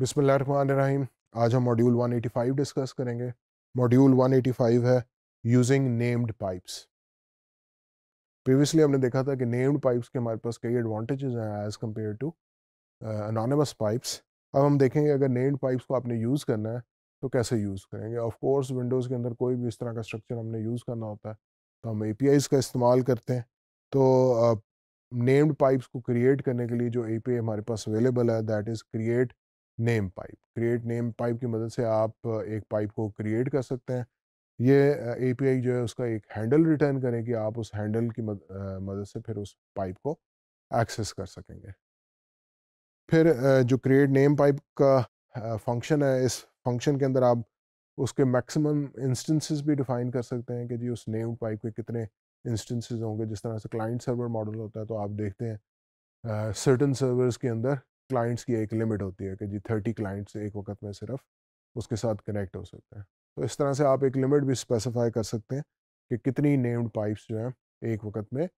बिसमीम आज हम मॉड्यूल 185 डिस्कस करेंगे मॉड्यूल 185 है यूजिंग नेम्ड पाइप्स प्रीवियसली हमने देखा था कि नेम्ड पाइप्स के हमारे पास कई एडवांटेजेस हैं as compare to anonymous pipes अब हम देखेंगे अगर नेम्ड पाइप्स को आपने यूज़ करना है तो कैसे यूज़ करेंगे ऑफकोर्स विंडोज़ के अंदर कोई भी इस तरह का स्ट्रक्चर हमने यूज़ करना होता है तो हम ए का इस्तेमाल करते हैं तो uh, नेम्ड uh, पाइप्स को क्रिएट करने के लिए जो ए हमारे पास अवेलेबल है that is create name pipe create name pipe की मदद से आप एक पाइप को क्रिएट कर सकते हैं ये एपीआई जो है उसका एक हैंडल रिटर्न करें कि आप उस हैंडल की मद, मदद से फिर उस पाइप को एक्सेस कर सकेंगे फिर जो क्रिएट नेम पाइप का फंक्शन है इस फंक्शन के अंदर आप उसके मैक्सिमम इंस्टेंसेस भी डिफाइन कर सकते हैं कि जी उस नेम पाइप के कितने इंस्टेंसेस होंगे जिस तरह से क्लाइंट सर्वर मॉडल होता है तो आप देखते हैं सर्टन सर्वर्स के अंदर क्लाइंट्स की एक लिमिट होती है कि जी थर्टी क्लाइंट्स एक वक्त में सिर्फ उसके साथ कनेक्ट हो सकते हैं तो इस तरह से आप एक लिमिट भी स्पेसिफाई कर सकते हैं कि कितनी नेम्ड पाइप्स जो हैं एक वक्त में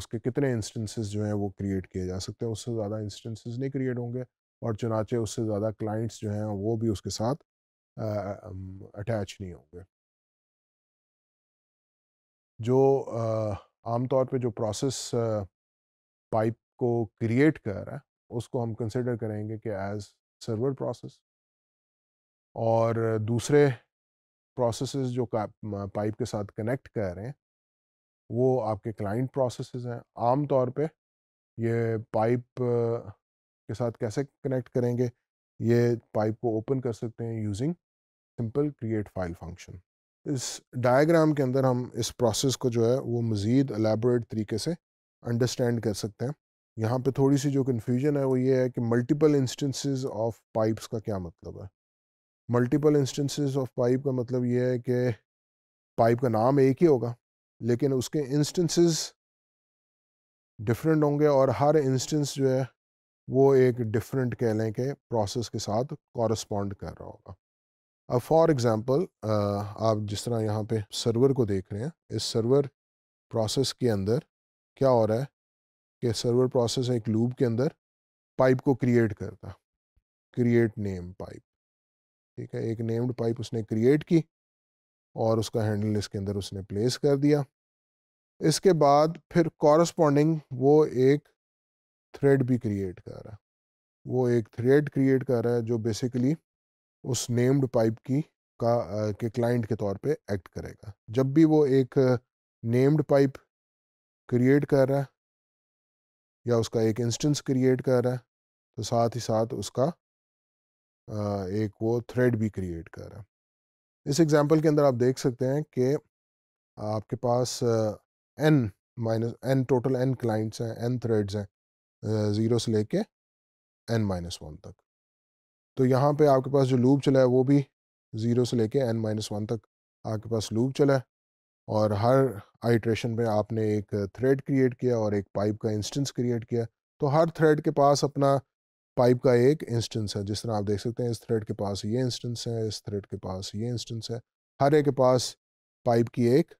उसके कितने इंस्टेंसेस जो हैं वो क्रिएट किए जा सकते हैं उससे ज़्यादा इंस्टेंसेस नहीं क्रिएट होंगे और चुनाचे उससे ज़्यादा क्लाइंट्स जो हैं वो भी उसके साथ अटैच नहीं होंगे जो आमतौर पर जो प्रोसेस पाइप को क्रिएट कर रहा है उसको हम कंसिडर करेंगे कि एज सर्वर प्रोसेस और दूसरे प्रोसेस जो पाइप के साथ कनेक्ट कर रहे हैं वो आपके क्लाइंट प्रोसेस हैं आम तौर पे ये पाइप के साथ कैसे कनेक्ट करेंगे ये पाइप को ओपन कर सकते हैं using simple create file function इस डायग्राम के अंदर हम इस प्रोसेस को जो है वो मज़ीद एलेबरेट तरीके से अंडरस्टैंड कर सकते हैं यहाँ पे थोड़ी सी जो कन्फ्यूजन है वो ये है कि मल्टीपल इंस्टेंसेस ऑफ पाइप्स का क्या मतलब है मल्टीपल इंस्टेंसेस ऑफ पाइप का मतलब ये है कि पाइप का नाम एक ही होगा लेकिन उसके इंस्टेंसेस डिफरेंट होंगे और हर इंस्टेंस जो है वो एक डिफरेंट कह लें कि प्रोसेस के साथ कॉरस्पॉन्ड कर रहा होगा अब फॉर एग्ज़ाम्पल आप जिस तरह यहाँ पे सर्वर को देख रहे हैं इस सर्वर प्रोसेस के अंदर क्या हो रहा है कि सर्वर प्रोसेस एक लूप के अंदर पाइप को क्रिएट करता क्रिएट नेम पाइप ठीक है एक नेम्ड पाइप उसने क्रिएट की और उसका हैंडल इसके अंदर उसने प्लेस कर दिया इसके बाद फिर कॉरस्पॉन्डिंग वो एक थ्रेड भी क्रिएट कर रहा है वो एक थ्रेड क्रिएट कर रहा है जो बेसिकली उस नेम्ड पाइप की का आ, के क्लाइंट के तौर पे एक्ट करेगा जब भी वो एक नेम्ड पाइप क्रिएट कर रहा है या उसका एक इंस्टेंस क्रिएट कर रहा है तो साथ ही साथ उसका एक वो थ्रेड भी क्रिएट कर रहा है इस एग्ज़ाम्पल के अंदर आप देख सकते हैं कि आपके पास N minus N total N clients हैं एन थ्रेड्स हैं ज़ीरो से लेके एन माइनस वन तक तो यहाँ पे आपके पास जो लूप चला है वो भी ज़ीरो से लेके एन माइनस वन तक आपके पास लूप चला है और हर आइट्रेशन में आपने एक थ्रेड क्रिएट किया और एक पाइप का इंस्टेंस क्रिएट किया तो हर थ्रेड के पास अपना पाइप का एक इंस्टेंस है जिस तरह आप देख सकते हैं इस थ्रेड के पास ये इंस्टेंस है इस थ्रेड के पास ये इंस्टेंस है हर एक के पास पाइप की एक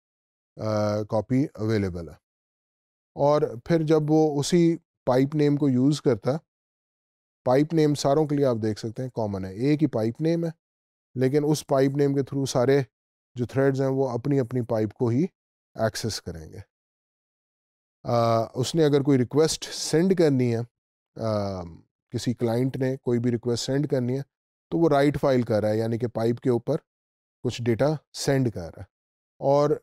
कॉपी अवेलेबल है और फिर जब वो उसी पाइप नेम को यूज़ करता पाइप नेम सारों के लिए आप देख सकते हैं कॉमन है एक ही पाइप नेम है लेकिन उस पाइप नेम के थ्रू सारे जो थ्रेड्स हैं वो अपनी अपनी पाइप को ही एक्सेस करेंगे आ, उसने अगर कोई रिक्वेस्ट सेंड करनी है आ, किसी क्लाइंट ने कोई भी रिक्वेस्ट सेंड करनी है तो वो राइट फाइल कर रहा है यानी कि पाइप के ऊपर कुछ डेटा सेंड कर रहा है और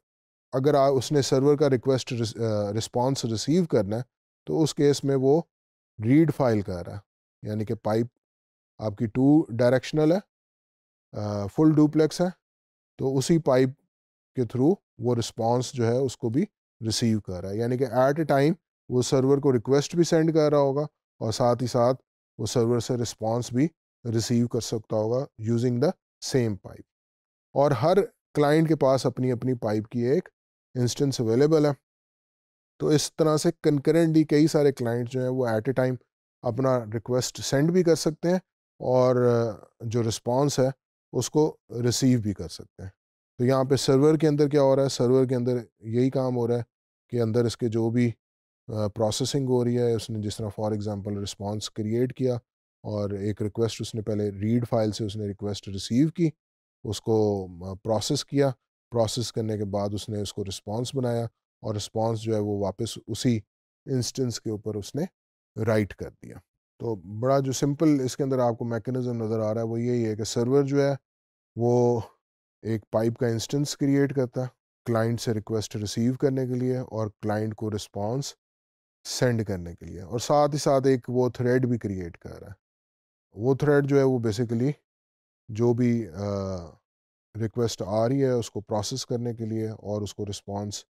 अगर आ, उसने सर्वर का रिक्वेस्ट रिस्पॉन्स रिसीव करना है तो उस केस में वो रीड फाइल कर रहा है यानी कि पाइप आपकी टू डायरेक्शनल है फुल डुप्लेक्स है तो उसी पाइप के थ्रू वो रिस्पॉन्स जो है उसको भी रिसीव कर रहा है यानी कि एट ए टाइम वो सर्वर को रिक्वेस्ट भी सेंड कर रहा होगा और साथ ही साथ वो सर्वर से रिस्पॉन्स भी रिसीव कर सकता होगा यूजिंग द सेम पाइप और हर क्लाइंट के पास अपनी अपनी पाइप की एक इंस्टेंस अवेलेबल है तो इस तरह से कंकरेंटली कई सारे क्लाइंट जो हैं वो एट ए टाइम अपना रिक्वेस्ट सेंड भी कर सकते हैं और जो रिस्पॉन्स है उसको रिसीव भी कर सकते हैं तो यहाँ पे सर्वर के अंदर क्या हो रहा है सर्वर के अंदर यही काम हो रहा है कि अंदर इसके जो भी प्रोसेसिंग हो रही है उसने जिस तरह फॉर एग्जांपल रिस्पांस क्रिएट किया और एक रिक्वेस्ट उसने पहले रीड फाइल से उसने रिक्वेस्ट रिसीव की उसको प्रोसेस किया प्रोसेस करने के बाद उसने उसको रिस्पॉन्स बनाया और रिस्पॉन्स जो है वो वापस उसी इंस्टेंस के ऊपर उसने राइट कर दिया तो बड़ा जो सिंपल इसके अंदर आपको मैकेनिज़्म नज़र आ रहा है वो यही है कि सर्वर जो है वो एक पाइप का इंस्टेंस क्रिएट करता है क्लाइंट से रिक्वेस्ट रिसीव करने के लिए और क्लाइंट को रिस्पॉन्स सेंड करने के लिए और साथ ही साथ एक वो थ्रेड भी क्रिएट कर रहा है वो थ्रेड जो है वो बेसिकली जो भी रिक्वेस्ट आ रही है उसको प्रोसेस करने के लिए और उसको रिस्पॉन्स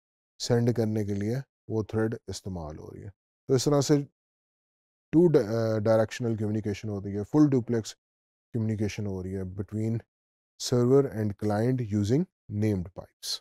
सेंड करने के लिए वो थ्रेड इस्तेमाल हो रही है तो इस तरह से टू डायरेक्शनल कम्युनिकेशन हो रही है फुल डुप्लेक्स कम्युनिकेशन हो रही है between server and client using named pipes